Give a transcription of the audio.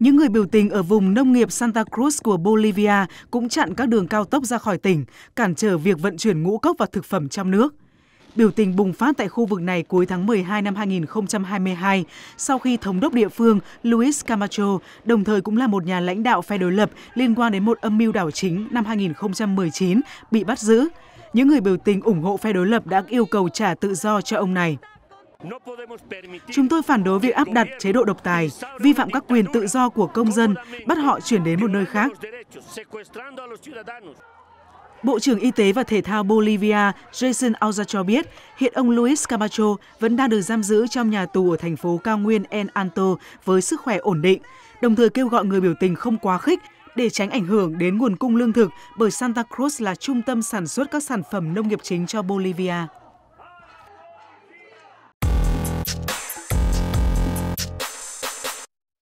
Những người biểu tình ở vùng nông nghiệp Santa Cruz của Bolivia cũng chặn các đường cao tốc ra khỏi tỉnh, cản trở việc vận chuyển ngũ cốc và thực phẩm trong nước. Biểu tình bùng phát tại khu vực này cuối tháng 12 năm 2022 sau khi Thống đốc địa phương Luis Camacho, đồng thời cũng là một nhà lãnh đạo phe đối lập liên quan đến một âm mưu đảo chính năm 2019, bị bắt giữ. Những người biểu tình ủng hộ phe đối lập đã yêu cầu trả tự do cho ông này. Chúng tôi phản đối việc áp đặt chế độ độc tài, vi phạm các quyền tự do của công dân, bắt họ chuyển đến một nơi khác. Bộ trưởng Y tế và Thể thao Bolivia Jason Auza cho biết hiện ông Luis Camacho vẫn đang được giam giữ trong nhà tù ở thành phố cao nguyên El Anto với sức khỏe ổn định, đồng thời kêu gọi người biểu tình không quá khích để tránh ảnh hưởng đến nguồn cung lương thực bởi Santa Cruz là trung tâm sản xuất các sản phẩm nông nghiệp chính cho Bolivia.